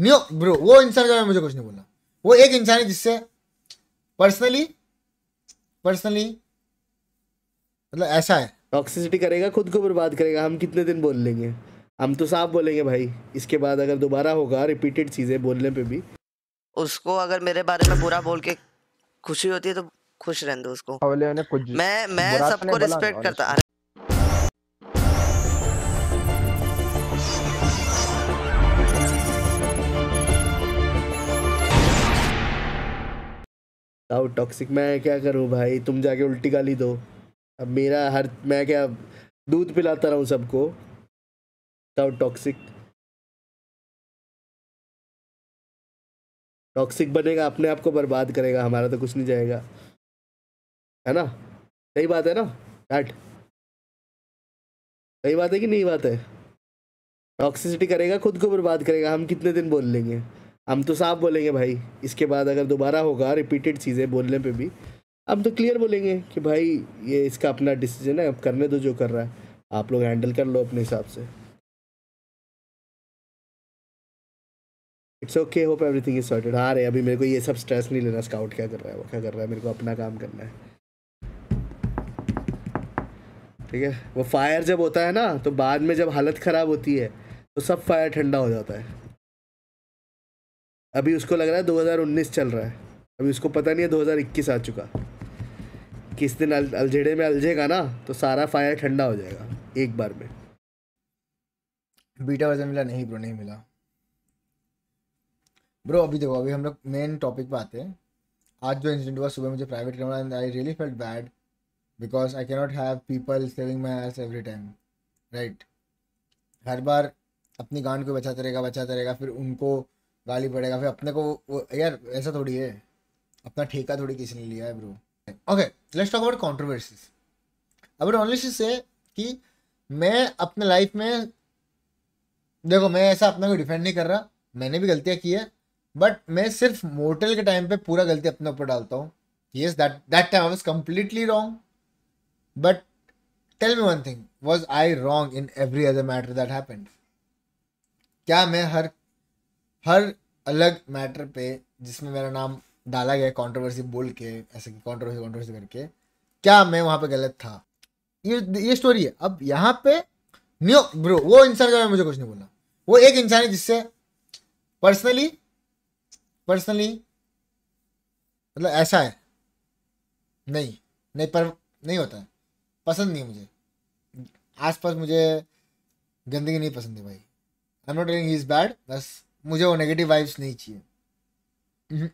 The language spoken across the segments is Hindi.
न्यो ब्रो वो इंसान के बारे में मुझे कुछ नहीं बोलना वो एक इंसान है जिससे पर्सनली पर्सनली मतलब ऐसा है टॉक्सिसिटी करेगा खुद को बर्बाद करेगा हम कितने दिन बोल लेंगे हम तो साफ बोलेंगे भाई इसके बाद अगर दोबारा होगा रिपीटेड चीज़ें बोलने पे भी उसको अगर मेरे बारे में बुरा बोल के खुशी होती है तो खुश रहने दो उसको मैं मैं सबको रिस्पेक्ट तो करता आओ टॉक्सिक मैं क्या करूँ भाई तुम जाके उल्टी गाली दो तो। अब मेरा हर मैं क्या दूध पिलाता रहूँ सबको ताओ टॉक्सिक टॉक्सिक बनेगा अपने आप को बर्बाद करेगा हमारा तो कुछ नहीं जाएगा है ना सही बात है ना डैट सही बात है कि नहीं बात है टॉक्सिसिटी करेगा खुद को बर्बाद करेगा हम कितने दिन बोल लेंगे हम तो साफ बोलेंगे भाई इसके बाद अगर दोबारा होगा रिपीटेड चीज़ें बोलने पे भी हम तो क्लियर बोलेंगे कि भाई ये इसका अपना डिसीजन है अब करने दो जो कर रहा है आप लोग हैंडल कर लो अपने हिसाब से it's okay hope everything is sorted हाँ रे अभी मेरे को ये सब स्ट्रेस नहीं लेना स्काउट क्या कर रहा है वो क्या कर रहा है मेरे को अपना काम करना है ठीक है वो फायर जब होता है ना तो बाद में जब हालत ख़राब होती है तो सब फायर ठंडा हो जाता है अभी उसको लग रहा है 2019 चल रहा है अभी उसको पता नहीं है 2021 आ चुका किस दिन अल, अलझेड़े में अलझेगा ना तो सारा फायर ठंडा हो जाएगा एक बार में बीटा वर्जन मिला नहीं ब्रो नहीं मिला ब्रो अभी देखो अभी हम लोग मेन टॉपिक पे आते हैं आज जो इंसिडेंट हुआ सुबह मुझे प्राइवेट करना I really felt bad because I cannot have people saving my every time right हर बार अपनी गांड को बचाते रहेगा बचाते रहेगा फिर उनको गाली पड़ेगा फिर अपने को यार ऐसा थोड़ी है अपना ठेका थोड़ी किसी ने लिया है bro okay let's talk about controversies अब ऑनलिस्ट से कि मैं अपने लाइफ में देखो मैं ऐसा अपने को डिफेंड नहीं कर रहा मैंने भी गलतियाँ की है बट मैं सिर्फ मोटल के टाइम पे पूरा गलती अपने ऊपर डालता हूँ yes that that time I was completely wrong but tell me one thing was I wrong in every other matter that happened क्या मैं हर हर अलग मैटर पे जिसमें मेरा नाम डाला गया कंट्रोवर्सी बोल के ऐसे कि कंट्रोवर्सी कंट्रोवर्सी करके क्या मैं वहाँ पे गलत था ये ये स्टोरी है अब यहाँ पे न्यू ब्रो वो इंसान का मुझे कुछ नहीं बोलना वो एक इंसान है जिससे पर्सनली पर्सनली मतलब ऐसा है नहीं नहीं पर नहीं होता है पसंद नहीं मुझे आसपास मुझे गंदगी नहीं पसंद है भाई I am not he is bad बस मुझे वो नेगेटिव वाइब्स नहीं चाहिए हम्म।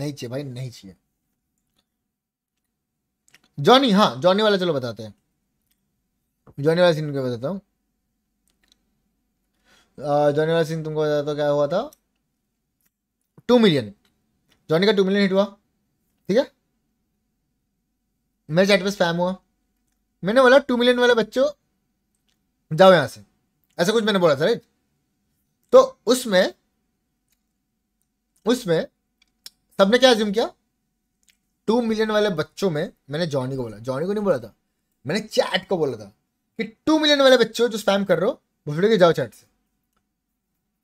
नहीं चाहिए भाई नहीं चाहिए जॉनी हाँ जॉनी वाला चलो बताते हैं जॉनी वाला सीन को बताता हूँ जॉनी वाला सीन तुमको बताता हूँ क्या हुआ था टू मिलियन जॉनी का टू मिलियन हिट हुआ ठीक है मेरे चैट पे स्पैम हुआ मैंने बोला टू मिलियन वाले बच्चों जाओ यहाँ से ऐसा कुछ मैंने बोला था राइट तो उसमें उसमें सबने क्या ज्यूम किया टू मिलियन वाले बच्चों में मैंने जॉनी को बोला जॉनी को नहीं बोला था मैंने चैट को बोला था कि टू मिलियन वाले बच्चों जो स्पैम कर रहे हो भूल के जाओ चैट से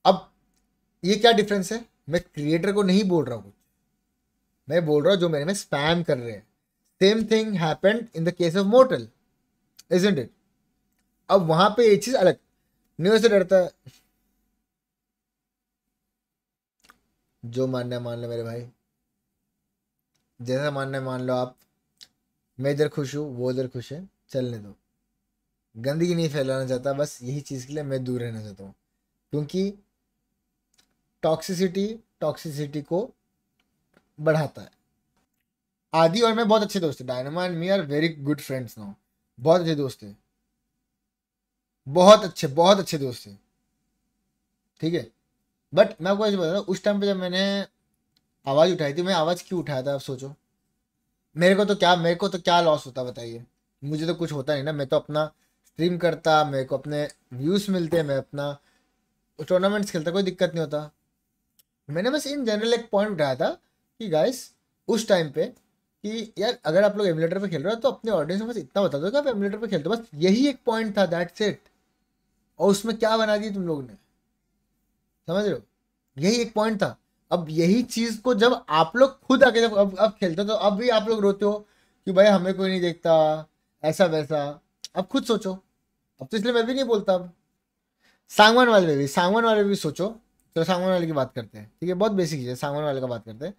अब ये क्या डिफरेंस है मैं क्रिएटर को नहीं बोल रहा हूँ मैं बोल रहा हूँ जो मेरे में स्पैम कर रहे हैं same thing happened in the case of Mortal is it अब वहां पे ये चीज़ अलग न्यूज से तो डरता है जो मानना है मान लो मेरे भाई जैसा मानना है मान लो आप मैं इधर खुश हूँ वो उधर खुश है चलने दो गंदगी नहीं फैलाना चाहता बस यही चीज़ के लिए मैं दूर रहना चाहता हूँ क्योंकि टॉक्सिसिटी टॉक्सिसिटी को बढ़ाता है आदि और मैं बहुत अच्छे दोस्त हैं Dynamo and me are very good friends now बहुत अच्छे दोस्त हैं बहुत अच्छे बहुत अच्छे दोस्त हैं ठीक है बट मैं आपको ऐसे बता रहा हूँ उस टाइम पे जब मैंने आवाज़ उठाई थी मैं आवाज़ क्यों उठाया था आप सोचो मेरे को तो क्या मेरे को तो क्या लॉस होता बताइए मुझे तो कुछ होता नहीं ना मैं तो अपना स्ट्रीम करता मेरे को अपने व्यूज़ मिलते मैं अपना टूर्नामेंट्स खेलता कोई दिक्कत नहीं होता मैंने बस इन जनरल एक पॉइंट उठाया था कि गाइस उस टाइम पे कि यार अगर आप लोग एमुलेटर पे खेल रहे हो तो अपने ऑडियंस को बस इतना बता दो कि आप एमुलेटर पे खेलते हो बस यही एक पॉइंट था दैट्स इट और उसमें क्या बना दिया तुम लोग ने समझ रहे हो यही एक पॉइंट था अब यही चीज को जब आप लोग खुद आके जब अब अब खेलते हो तो अब भी आप लोग रोते हो कि भाई हमें कोई नहीं देखता ऐसा वैसा अब खुद सोचो अब तो इसलिए मैं भी नहीं बोलता अब सांगवान वाले में भी सांगवान वाले भी सोचो तो सांगवान वाले की बात करते हैं ठीक है बहुत बेसिक चीज़ है सांगवान वाले का बात करते हैं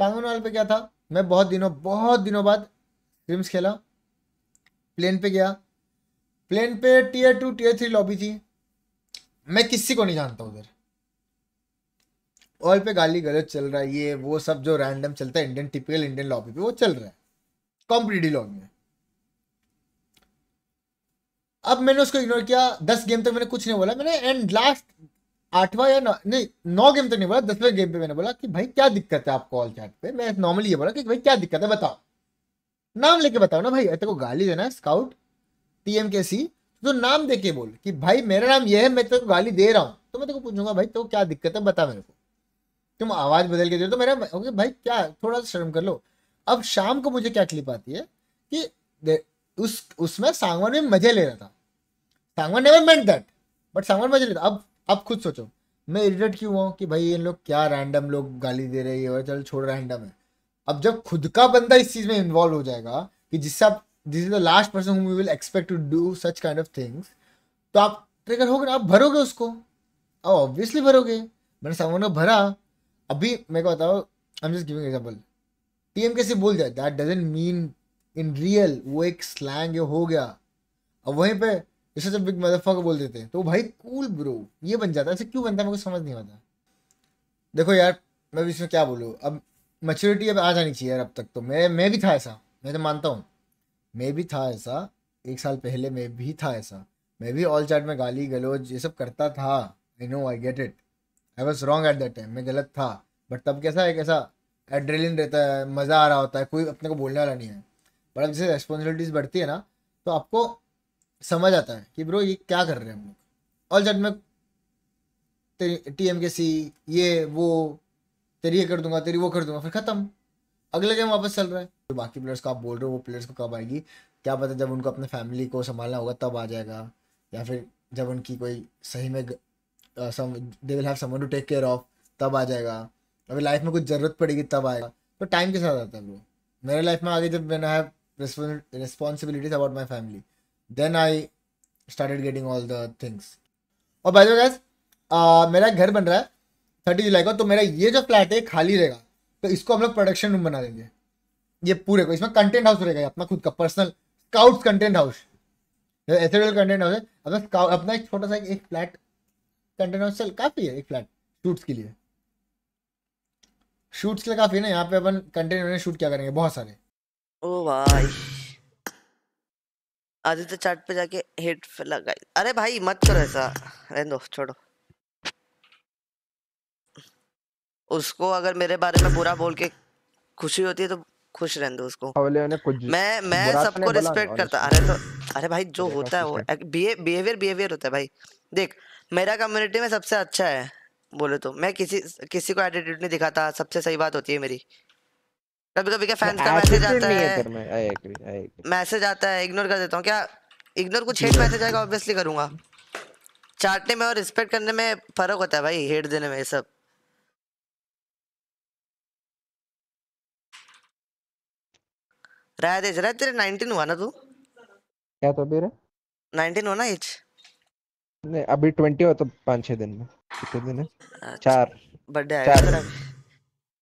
सांगवान वाले पे क्या था मैं बहुत दिनों बहुत दिनों बाद स्क्रिम्स खेला प्लेन पे गया प्लेन पे tier two tier three lobby थी मैं किसी को नहीं जानता उधर ऑल पे गाली गलत चल रहा है ये वो सब जो रैंडम चलता है इंडियन टिपिकल इंडियन लॉबी पे वो चल रहा है कॉम्पिटेटिव लॉबी में अब मैंने उसको इग्नोर किया दस गेम तक मैंने कुछ नहीं बोला मैंने एंड लास्ट आठवा या नौ, नहीं नौ गेम तक नहीं बोला दसवें गेम पे मैंने बोला कि भाई क्या दिक्कत है आपको ऑल चैट पे मैं नॉर्मली ये बोला कि भाई क्या दिक्कत है बताओ नाम लेके बताओ ना भाई ऐसे को गाली देना है स्काउट टीएम के सी तो नाम दे के बोल कि भाई मेरा नाम ये है मैं तेरे को गाली दे रहा हूँ तो मैं तेरे को पूछूंगा भाई तो क्या दिक्कत है बता मेरे को तुम आवाज बदल के दे तो मेरा ओके भाई क्या थोड़ा सा शर्म कर लो अब शाम को मुझे क्या क्लिप आती है कि उस उसमें सांगवान में मजे ले रहा था Sangwan never meant that but Sangwan मजे ले रहा अब अब खुद सोचो मैं इरिटेट क्यों हुआ कि भाई इन लोग क्या रैंडम लोग गाली दे रहे हैं और चल छोड़ रैंडम है अब जब खुद का बंदा इस चीज़ में इन्वॉल्व हो जाएगा कि जिससे आप this is the last person whom will expect to do such kind of things तो आप ट्रिगर हो गए आप भरोगे उसको अब ऑब्वियसली भरोगे मैंने सामान को भरा अभी मेरे को बताओ I am just giving example TM कैसे बोल जाए that doesn't mean in real वो एक स्लैंग हो गया अब वहीं पे इसे जब बिग मदरफक बोल देते हैं तो भाई कूल ब्रो ये बन जाता है ऐसे क्यों बनता है मेरे को समझ नहीं आता देखो यार मैं भी इसमें क्या बोलूँ अब मच्योरिटी अब आ जानी चाहिए यार अब तक तो मैं मैं भी था ऐसा मैं तो मानता हूँ मैं भी था ऐसा एक साल पहले मैं भी था ऐसा मैं भी ऑल चैट में गाली गलोज ये सब करता था I know I get it I was wrong at that time मैं गलत था बट तब कैसा है कैसा एड्रेलिन रहता है मज़ा आ रहा होता है कोई अपने को बोलने वाला नहीं है बट अब जैसे रेस्पॉन्सिबिलिटीज़ बढ़ती है ना तो आपको समझ आता है कि ब्रो ये क्या कर रहे हैं हम लोग ऑल जट मैं टी एम के सी ये वो तेरी ये कर दूंगा तेरी वो कर दूंगा फिर ख़त्म अगला गेम वापस चल रहा है तो बाकी प्लेयर्स को आप बोल रहे हो वो प्लेयर्स को कब आएगी क्या पता जब उनको अपने फैमिली को संभालना होगा तब आ जाएगा या फिर जब उनकी कोई सही में they will have someone to take care of तब आ जाएगा अभी लाइफ में कुछ ज़रूरत पड़ेगी तब आएगा तो टाइम के साथ आता है ब्रो मेरे लाइफ में आगे जब मैंने have responsibilities about my family then I started getting all the things और बाय द uh, मेरा घर बन रहा है थर्टी जुलाई को तो मेरा ये जो फ्लैट है खाली रहेगा तो इसको हम लोग प्रोडक्शन रूम बना देंगे ये पूरे को इसमें कंटेंट हाउस रहेगा अपना खुद का personal Scout's content house content house है अपना अपना एक छोटा सा एक फ्लैट कंटेनर सेल काफ़ी है एक फ्लैट शूट्स के लिए शूट्स के लिए काफ़ी है ना यहाँ पे अपन कंटेनर में शूट क्या करेंगे बहुत सारे ओ भाई आदित्य चार्ट पे जाके हेड लगा अरे भाई मत करो ऐसा रहने दो छोड़ो उसको अगर मेरे बारे में बुरा बोल के खुशी होती है तो खुश रहने दो उसको कुछ मैं मैं सबको रिस्पेक्ट करता अरे तो अरे भाई जो होता है वो बिहेवियर बिहेवियर होता है भाई देख मेरा कम्युनिटी में सबसे अच्छा है बोले तो मैं किसी किसी को एटीट्यूड नहीं दिखाता सबसे सही बात होती है मेरी कभी कभी क्या फैंस का मैसेज आता है मैसेज आता है इग्नोर कर देता हूँ क्या इग्नोर कुछ हेट मैसेज आएगा ऑब्वियसली करूंगा चाटने में और रिस्पेक्ट करने में फर्क होता है भाई हेट देने में ये सब रहा राय तेरे 19 हुआ ना तू क्या तो अभी 19 हुआ ना इच नहीं अभी ट्वेंटी हो तो पाँच छह दिन में कितने दिन है अच्छा, चार बर्थडे आएगा